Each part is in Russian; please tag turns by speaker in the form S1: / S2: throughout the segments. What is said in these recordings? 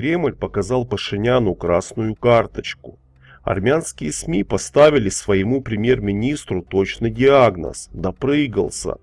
S1: Кремль показал Пашиняну красную карточку. Армянские СМИ поставили своему премьер-министру точный диагноз – допрыгался.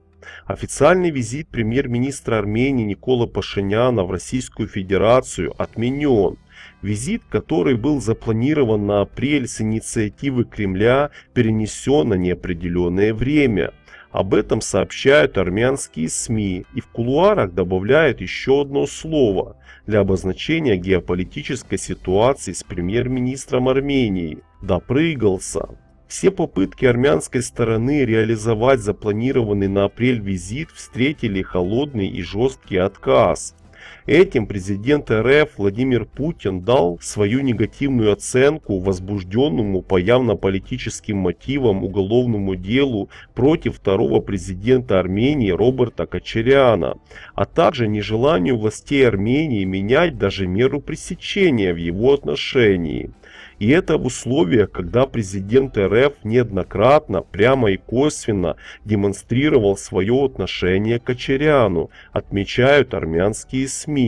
S1: Официальный визит премьер-министра Армении Никола Пашиняна в Российскую Федерацию отменен. Визит, который был запланирован на апрель с инициативы Кремля, перенесен на неопределенное время – об этом сообщают армянские СМИ и в кулуарах добавляют еще одно слово для обозначения геополитической ситуации с премьер-министром Армении – «допрыгался». Все попытки армянской стороны реализовать запланированный на апрель визит встретили холодный и жесткий отказ. Этим президент РФ Владимир Путин дал свою негативную оценку возбужденному по явно политическим мотивам уголовному делу против второго президента Армении Роберта Качеряна, а также нежеланию властей Армении менять даже меру пресечения в его отношении. И это в условиях, когда президент РФ неоднократно, прямо и косвенно демонстрировал свое отношение к Кочеряну, отмечают армянские СМИ. มี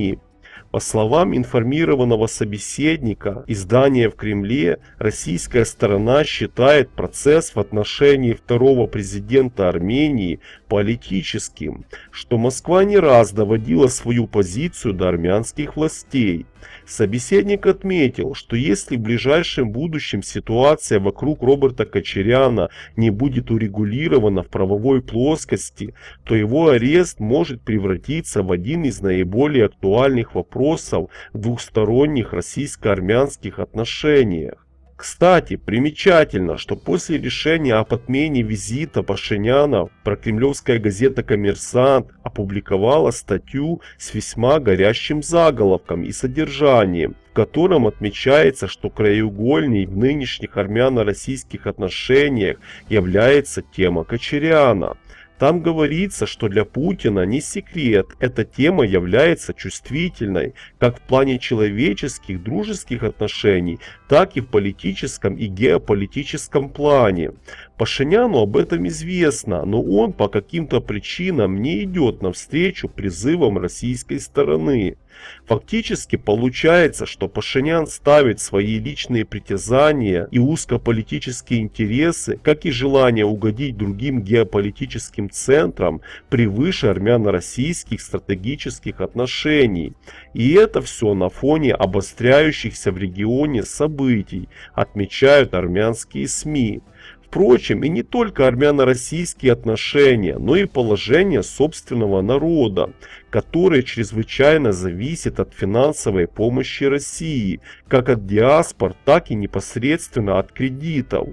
S1: По словам информированного собеседника издания в Кремле, российская сторона считает процесс в отношении второго президента Армении политическим, что Москва не раз доводила свою позицию до армянских властей. Собеседник отметил, что если в ближайшем будущем ситуация вокруг Роберта Кочеряна не будет урегулирована в правовой плоскости, то его арест может превратиться в один из наиболее актуальных вопросов вопросов в двухсторонних российско-армянских отношениях. Кстати, примечательно, что после решения о подмене визита Пашиняна прокремлевская газета «Коммерсант» опубликовала статью с весьма горящим заголовком и содержанием, в котором отмечается, что краеугольный в нынешних армяно-российских отношениях является тема Кочеряна – там говорится, что для Путина не секрет, эта тема является чувствительной, как в плане человеческих, дружеских отношений, так и в политическом и геополитическом плане. Пашиняну об этом известно, но он по каким-то причинам не идет навстречу призывам российской стороны. Фактически получается, что Пашинян ставит свои личные притязания и узкополитические интересы, как и желание угодить другим геополитическим центрам превыше армяно-российских стратегических отношений. И это все на фоне обостряющихся в регионе событий, отмечают армянские СМИ. Впрочем, и не только армяно-российские отношения, но и положение собственного народа, которое чрезвычайно зависит от финансовой помощи России, как от диаспор, так и непосредственно от кредитов.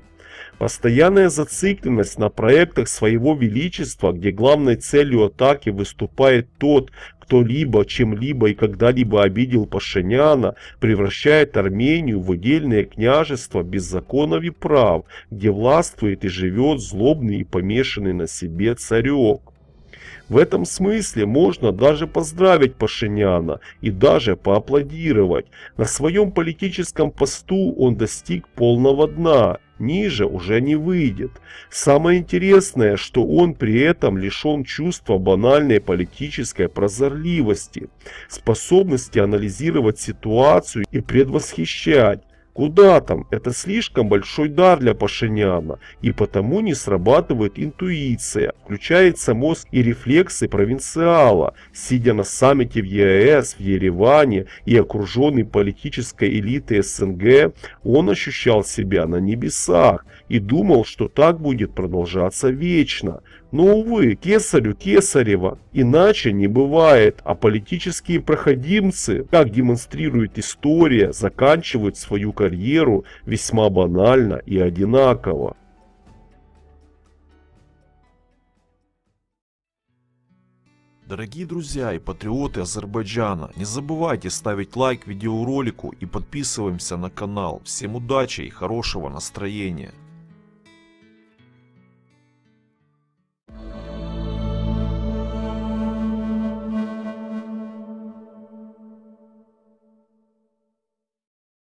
S1: Постоянная зацикленность на проектах своего величества, где главной целью атаки выступает тот, кто-либо, чем-либо и когда-либо обидел Пашиняна, превращает Армению в отдельное княжество без законов и прав, где властвует и живет злобный и помешанный на себе царек. В этом смысле можно даже поздравить Пашиняна и даже поаплодировать. На своем политическом посту он достиг полного дна Ниже уже не выйдет. Самое интересное, что он при этом лишен чувства банальной политической прозорливости, способности анализировать ситуацию и предвосхищать, Куда там, это слишком большой дар для Пашиняна, и потому не срабатывает интуиция, включается мозг и рефлексы провинциала, сидя на саммите в ЕАЭС, в Ереване и окруженный политической элитой СНГ, он ощущал себя на небесах и думал, что так будет продолжаться вечно. Но, увы, кесарю кесарева, иначе не бывает, а политические проходимцы, как демонстрирует история, заканчивают свою карьеру весьма банально и одинаково. Дорогие друзья и патриоты Азербайджана, не забывайте ставить лайк видеоролику и подписываемся на канал. Всем удачи и хорошего настроения!